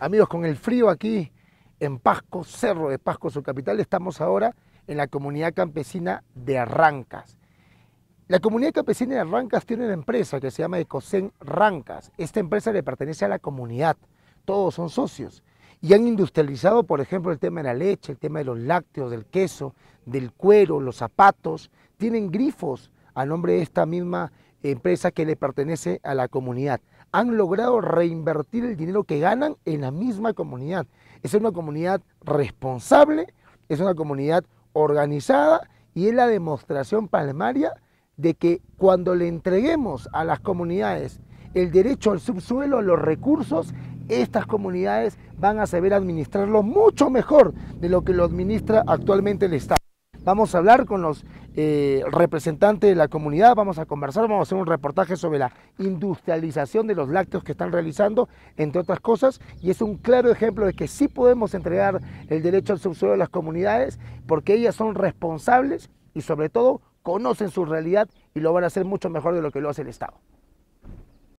Amigos, con el frío aquí en Pasco, Cerro de Pasco, su capital, estamos ahora en la comunidad campesina de Arrancas. La comunidad campesina de Arrancas tiene una empresa que se llama Ecosen Rancas. Esta empresa le pertenece a la comunidad, todos son socios. Y han industrializado, por ejemplo, el tema de la leche, el tema de los lácteos, del queso, del cuero, los zapatos. Tienen grifos a nombre de esta misma empresa que le pertenece a la comunidad han logrado reinvertir el dinero que ganan en la misma comunidad. Es una comunidad responsable, es una comunidad organizada y es la demostración palmaria de que cuando le entreguemos a las comunidades el derecho al subsuelo, a los recursos, estas comunidades van a saber administrarlo mucho mejor de lo que lo administra actualmente el Estado. Vamos a hablar con los eh, representantes de la comunidad, vamos a conversar, vamos a hacer un reportaje sobre la industrialización de los lácteos que están realizando, entre otras cosas, y es un claro ejemplo de que sí podemos entregar el derecho al subsuelo a las comunidades porque ellas son responsables y sobre todo conocen su realidad y lo van a hacer mucho mejor de lo que lo hace el Estado.